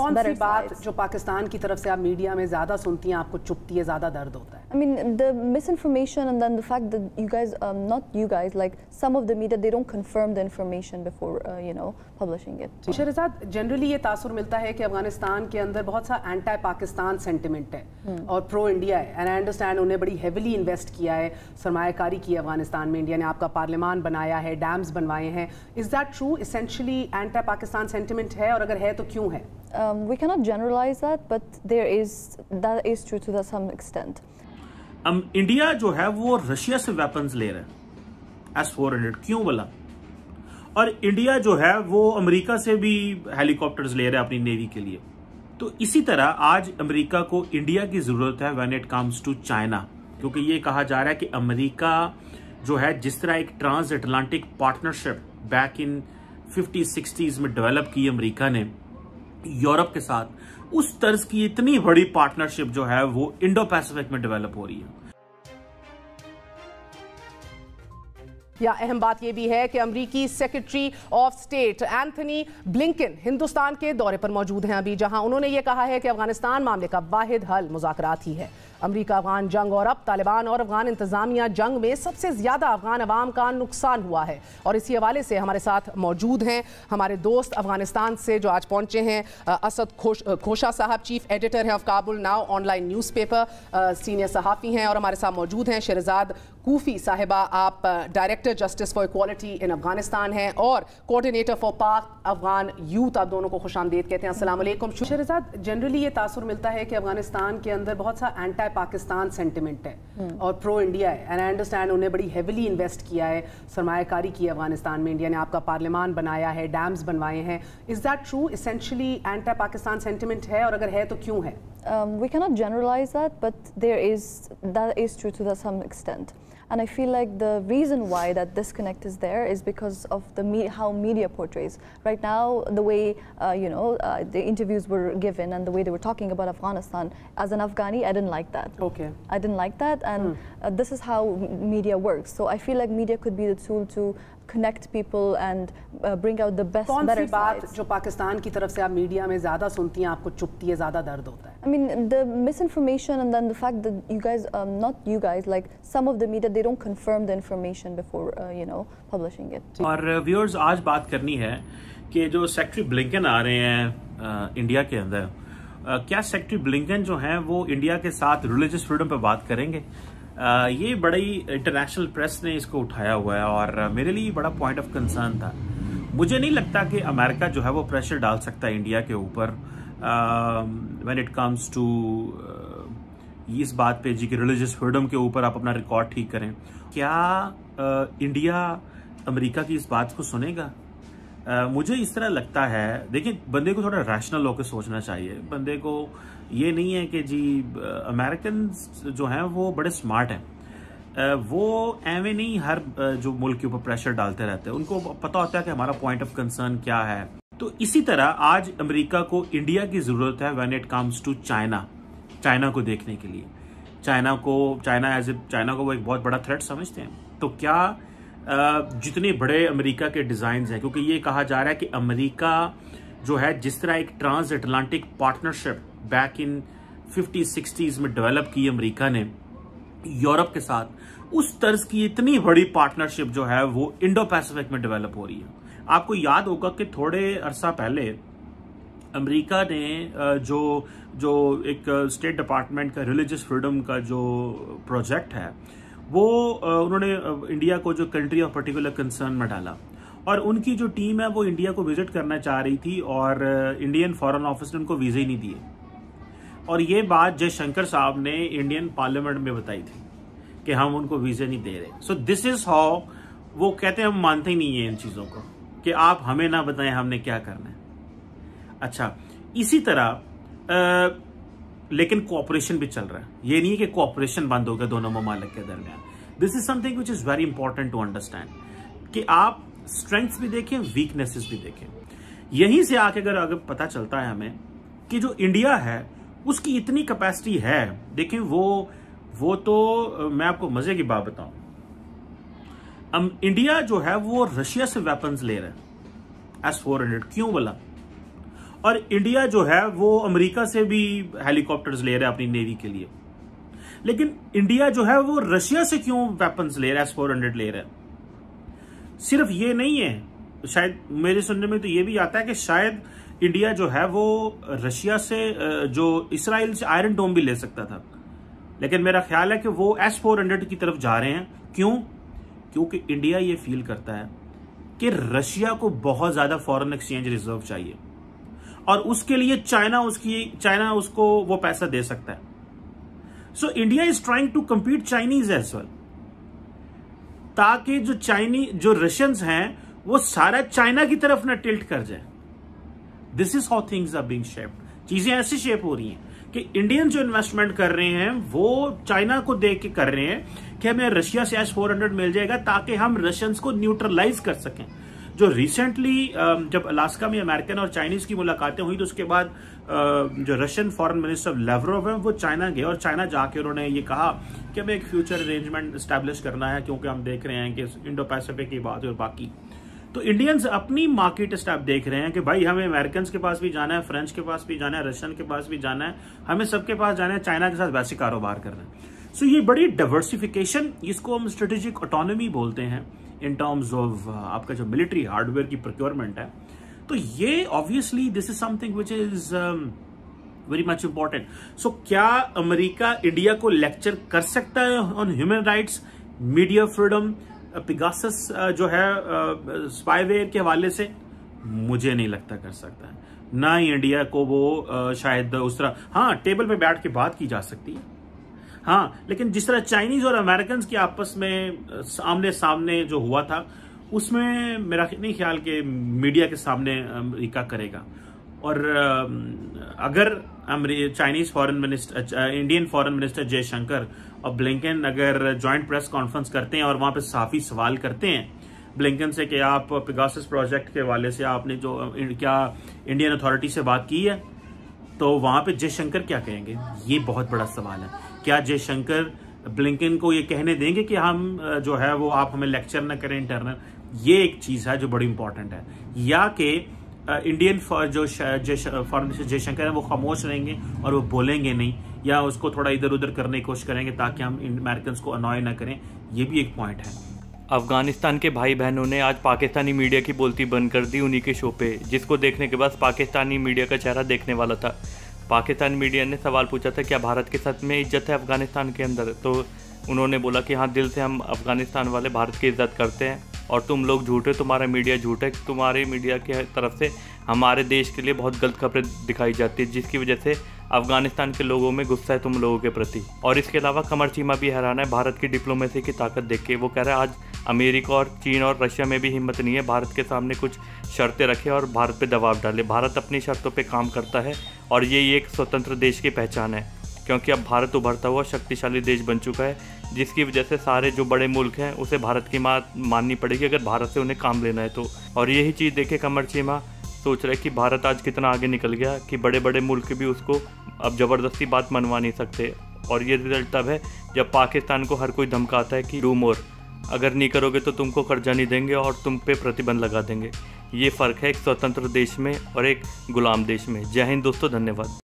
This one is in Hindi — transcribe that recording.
कौन सी बात जो पाकिस्तान की तरफ से आप मीडिया में ज़्यादा सुनती हैं आपको चुपती है ज़्यादा दर्द होता है I mean the misinformation and then the fact that you guys not you guys like some of the media they don't confirm the information before you know publishing it Shahrzad generally ये तासुर मिलता है कि अफगानिस्तान के अंदर बहुत सा एंटी पाकिस्तान सेंटीमेंट है hmm. और प्रो इंडिया है एंड आई अंडरस्टैंड उन्हें बड़ी हेविली इन्वेस्ट किया है सरमाकारी की अफगानिस्तान में इंडिया ने आपका पार्लियामान बनाया है डैम्स बनवाए हैं is that true essentially anti Pakistan sentiment है और अगर है तो क्यों है um, we cannot generalize that, but there is that is true to some extent. Um, India, जो है वो रशिया से वेपन्स ले रहे हैं एस फोर हंड्रेड क्यों बोला और इंडिया जो है वो अमेरिका से भी हेलीकॉप्टर्स ले रहे हैं अपनी नेवी के लिए तो इसी तरह आज अमेरिका को इंडिया की ज़रूरत है when it comes to China क्योंकि ये कहा जा रहा है कि अमेरिका जो है जिस तरह एक transatlantic partnership back in fifty sixties में डेवलप की अमेरिका ने यूरोप के साथ उस तर्ज की इतनी बड़ी पार्टनरशिप जो है वो इंडो पैसिफिक में डेवलप हो रही है या अहम बात यह भी है कि अमरीकी secretary of state Anthony Blinken Hindustan के दौरे पर मौजूद हैं अभी जहां उन्होंने ये कहा है कि अफगानिस्तान मामले का वाहिद हल मुजात ही है अमरीका अफगान जंग और अब तालिबान और अफगान इंतजामिया जंग में सबसे ज़्यादा अफगान अवाम का नुकसान हुआ है और इसी हवाले से हमारे साथ मौजूद हैं हमारे दोस्त अफगानिस्तान से जो आज पहुंचे हैं असद खोश खोशा साहब चीफ एडिटर हैं of Kabul now online newspaper senior सहाफ़ी हैं और हमारे साथ मौजूद हैं शहजाद कूफी साहिबा आप director justice for equality in Afghanistan हैं और कोऑर्डिनेटर फॉर पाक अफगान यूथ आप दोनों को खुश आमदेद कहते हैं असलम शहरजाद जनरली ये तासर मिलता है कि अफगानिस्तान के अंदर बहुत सा एंटी पाकिस्तान सेंटिमेंट है हम्म। और प्रो इंडिया है एंड आई अंडरस्टैंड उन्हें बड़ी हैविली इन्वेस्ट किया है सरमाकारी की अफगानिस्तान में इंडिया ने आपका पार्लियामान बनाया है डैम्स बनवाए हैं is that true essentially anti Pakistan sentiment है और अगर है तो क्यों है um, we cannot generalize that, but there is that is true to some extent. And I feel like the reason why that disconnect is there is because of the me how media portrays. Right now, the way uh, you know uh, the interviews were given and the way they were talking about Afghanistan. As an Afghani, I didn't like that. Okay. I didn't like that, and mm. uh, this is how media works. So I feel like media could be the tool to connect people and uh, bring out the best कौन सी बात sides. जो पाकिस्तान की तरफ से आप मीडिया में ज़्यादा सुनती हैं आपको चुपती है ज़्यादा दर्द होता है I mean the misinformation and then the fact that you guys um, not you guys like some of the media they don't confirm the information before uh, you know publishing it और uh, viewers आज बात करनी है कि जो सेक्रेटरी ब्लिंकन आ रहे हैं इंडिया uh, के अंदर uh, क्या secretary Blinken जो हैं वो इंडिया के साथ religious freedom पे बात करेंगे ये बड़ी इंटरनेशनल प्रेस ने इसको उठाया हुआ है और मेरे लिए बड़ा पॉइंट ऑफ कंसर्न था मुझे नहीं लगता कि अमेरिका जो है वो प्रेशर डाल सकता है इंडिया के ऊपर व्हेन इट कम्स टू इस बात पे जी कि रिलीजियस फ्रीडम के ऊपर आप अपना रिकॉर्ड ठीक करें क्या uh, इंडिया अमेरिका की इस बात को सुनेगा मुझे इस तरह लगता है देखिए बंदे को थोड़ा रैशनल होकर सोचना चाहिए बंदे को ये नहीं है कि जी अमेरिकन जो हैं वो बड़े स्मार्ट हैं वो एवे नहीं हर जो मुल्क के ऊपर प्रेशर डालते रहते हैं उनको पता होता है कि हमारा पॉइंट ऑफ कंसर्न क्या है तो इसी तरह आज अमेरिका को इंडिया की ज़रूरत है when it comes to China China को देखने के लिए चाइना को चाइना एज ए चाइना को वो एक बहुत बड़ा थ्रेट समझते हैं तो क्या जितने बड़े अमेरिका के डिज़ाइन हैं क्योंकि ये कहा जा रहा है कि अमेरिका जो है जिस तरह एक transatlantic partnership back in fifty sixties में डेवलप की अमेरिका ने यूरोप के साथ उस तर्ज की इतनी बड़ी पार्टनरशिप जो है वो इंडो पैसिफिक में डेवलप हो रही है आपको याद होगा कि थोड़े अरसा पहले अमेरिका ने जो जो एक स्टेट डिपार्टमेंट का रिलीजियस फ्रीडम का जो प्रोजेक्ट है वो उन्होंने इंडिया को जो कंट्री ऑफ पर्टिकुलर कंसर्न में डाला और उनकी जो टीम है वो इंडिया को विजिट करना चाह रही थी और इंडियन फॉरेन ऑफिस ने उनको वीज़े ही नहीं दिए और ये बात जयशंकर साहब ने इंडियन पार्लियामेंट में बताई थी कि हम उनको वीज़े नहीं दे रहे सो दिस इज़ हाउ वो कहते हैं हम मानते ही नहीं हैं इन चीज़ों को कि आप हमें ना बताएं हमने क्या करना है अच्छा इसी तरह आ, लेकिन कॉपरेशन भी चल रहा है ये नहीं कि कॉपरेशन बंद हो गया दोनों ममालक के दरमियान this is something which is very important to understand कि आप स्ट्रेंथ्स भी देखें वीकनेसेस भी देखें यहीं से आके अगर अगर पता चलता है हमें कि जो इंडिया है उसकी इतनी कैपेसिटी है देखें वो वो तो मैं आपको मजे की बात बताऊं इंडिया जो है वो रशिया से वेपन्स ले रहे हैं एस फोर हंड्रेड क्यों बोला और इंडिया जो है वो अमेरिका से भी हेलीकॉप्टर्स ले रहा है अपनी नेवी के लिए लेकिन इंडिया जो है वो रशिया से क्यों वेपन्स ले रहा है एस फोर हंड्रेड ले रहा है सिर्फ ये नहीं है शायद मेरे सुनने में तो ये भी आता है कि शायद इंडिया जो है वो रशिया से जो इसराइल से आयरन डोम भी ले सकता था लेकिन मेरा ख्याल है कि वो एस फोर हंड्रेड की तरफ जा रहे हैं क्यों क्योंकि इंडिया ये फील करता है कि रशिया को बहुत ज़्यादा फॉरेन एक्सचेंज रिजर्व चाहिए और उसके लिए चाइना उसकी चाइना उसको वो पैसा दे सकता है so India is trying to compete Chinese as well ताकि जो चाइनी जो रशियंस हैं वो सारा चाइना की तरफ ना टिल्ट कर जाए this is how things are being shaped चीजें ऐसी शेप हो रही हैं कि इंडियन जो इन्वेस्टमेंट कर रहे हैं वो चाइना को देख के कर रहे हैं कि हमें रशिया से एस फोर हंड्रेड मिल जाएगा ताकि हम रशियंस को न्यूट्रलाइज कर सकें जो रिसेंटली um, जब अलास्का में अमेरिकन और चाइनीज की मुलाकातें हुई तो उसके बाद uh, जो रशियन फॉरेन मिनिस्टर लेवरोव है वो चाइना गए और चाइना जाके उन्होंने ये कहा कि हमें एक फ्यूचर अरेंजमेंट स्टैब्लिश करना है क्योंकि हम देख रहे हैं कि इंडो पैसिफिक की बात और बाकी तो इंडियंस अपनी मार्केट स्टैप देख रहे हैं कि भाई हमें अमेरिकन के पास भी जाना है फ्रेंच के पास भी जाना है रशियन के पास भी जाना है हमें सबके पास जाना है चाइना के साथ वैसे कारोबार करना है सो so, ये बड़ी डाइवर्सिफिकेशन इसको हम स्ट्रेटेजिक ऑटोनोमी बोलते हैं इन टर्म्स ऑफ आपका जो मिलिट्री हार्डवेयर की प्रोक्योरमेंट है तो ये obviously this is something which is very much important so क्या अमेरिका इंडिया को लेक्चर कर सकता है on human rights media freedom Pegasus जो है स्पाईवेयर uh, के हवाले से मुझे नहीं लगता कर सकता है ना ही इंडिया को वो uh, शायद उस तरह हाँ टेबल पे बैठ के बात की जा सकती है हाँ लेकिन जिस तरह चाइनीज और अमेरिकन के आपस में आमने सामने जो हुआ था उसमें मेरा नहीं ख्याल कि मीडिया के सामने अमरीका करेगा और अगर Chinese foreign minister Indian foreign minister Jaishankar और ब्लिंकन अगर जॉइंट प्रेस कॉन्फ्रेंस करते हैं और वहां पर साफी सवाल करते हैं ब्लिंकन से कि आप पिगासस प्रोजेक्ट के वाले से आपने जो क्या इंडियन अथॉरिटी से बात की है तो वहां पे जयशंकर क्या कहेंगे ये बहुत बड़ा सवाल है क्या जयशंकर ब्लिंकन को ये कहने देंगे कि हम जो है वो आप हमें लेक्चर ना करें इंटरनल ये एक चीज़ है जो बड़ी इंपॉर्टेंट है या कि इंडियन जो फॉरन मिनिस्टर जयशंकर है वो खामोश रहेंगे और वो बोलेंगे नहीं या उसको थोड़ा इधर उधर करने की कोशिश करेंगे ताकि हम अमेरिकन को अनॉय ना करें ये भी एक पॉइंट है अफगानिस्तान के भाई बहनों ने आज पाकिस्तानी मीडिया की बोलती बंद कर दी उन्हीं के शो पे जिसको देखने के बाद पाकिस्तानी मीडिया का चेहरा देखने वाला था पाकिस्तान मीडिया ने सवाल पूछा था क्या भारत के साथ में इज्जत है अफगानिस्तान के अंदर तो उन्होंने बोला कि हाँ दिल से हम अफगानिस्तान वाले भारत की इज्जत करते हैं और तुम लोग झूठे तुम्हारा मीडिया झूठ है तुम्हारे मीडिया की तरफ से हमारे देश के लिए बहुत गलत खबरें दिखाई जाती है जिसकी वजह से अफगानिस्तान के लोगों में गुस्सा है तुम लोगों के प्रति और इसके अलावा कमर चीमा भी हैरान है भारत की डिप्लोमेसी की ताकत देख के वो कह रहा है आज अमेरिका और चीन और रशिया में भी हिम्मत नहीं है भारत के सामने कुछ शर्तें रखे और भारत पे दबाव डाले भारत अपनी शर्तों पे काम करता है और ये एक स्वतंत्र देश की पहचान है क्योंकि अब भारत उभरता हुआ शक्तिशाली देश बन चुका है जिसकी वजह से सारे जो बड़े मुल्क हैं उसे भारत की मात माननी पड़ेगी अगर भारत से उन्हें काम लेना है तो और यही चीज़ देखे कमर चीमा सोच रहे कि भारत आज कितना आगे निकल गया कि बड़े बड़े मुल्क भी उसको अब ज़बरदस्ती बात मनवा नहीं सकते और ये रिजल्ट तब है जब पाकिस्तान को हर कोई धमकाता है कि डू मोर अगर नहीं करोगे तो तुमको कर्जा नहीं देंगे और तुम पे प्रतिबंध लगा देंगे ये फ़र्क है एक स्वतंत्र देश में और एक गुलाम देश में जय हिंद दोस्तों धन्यवाद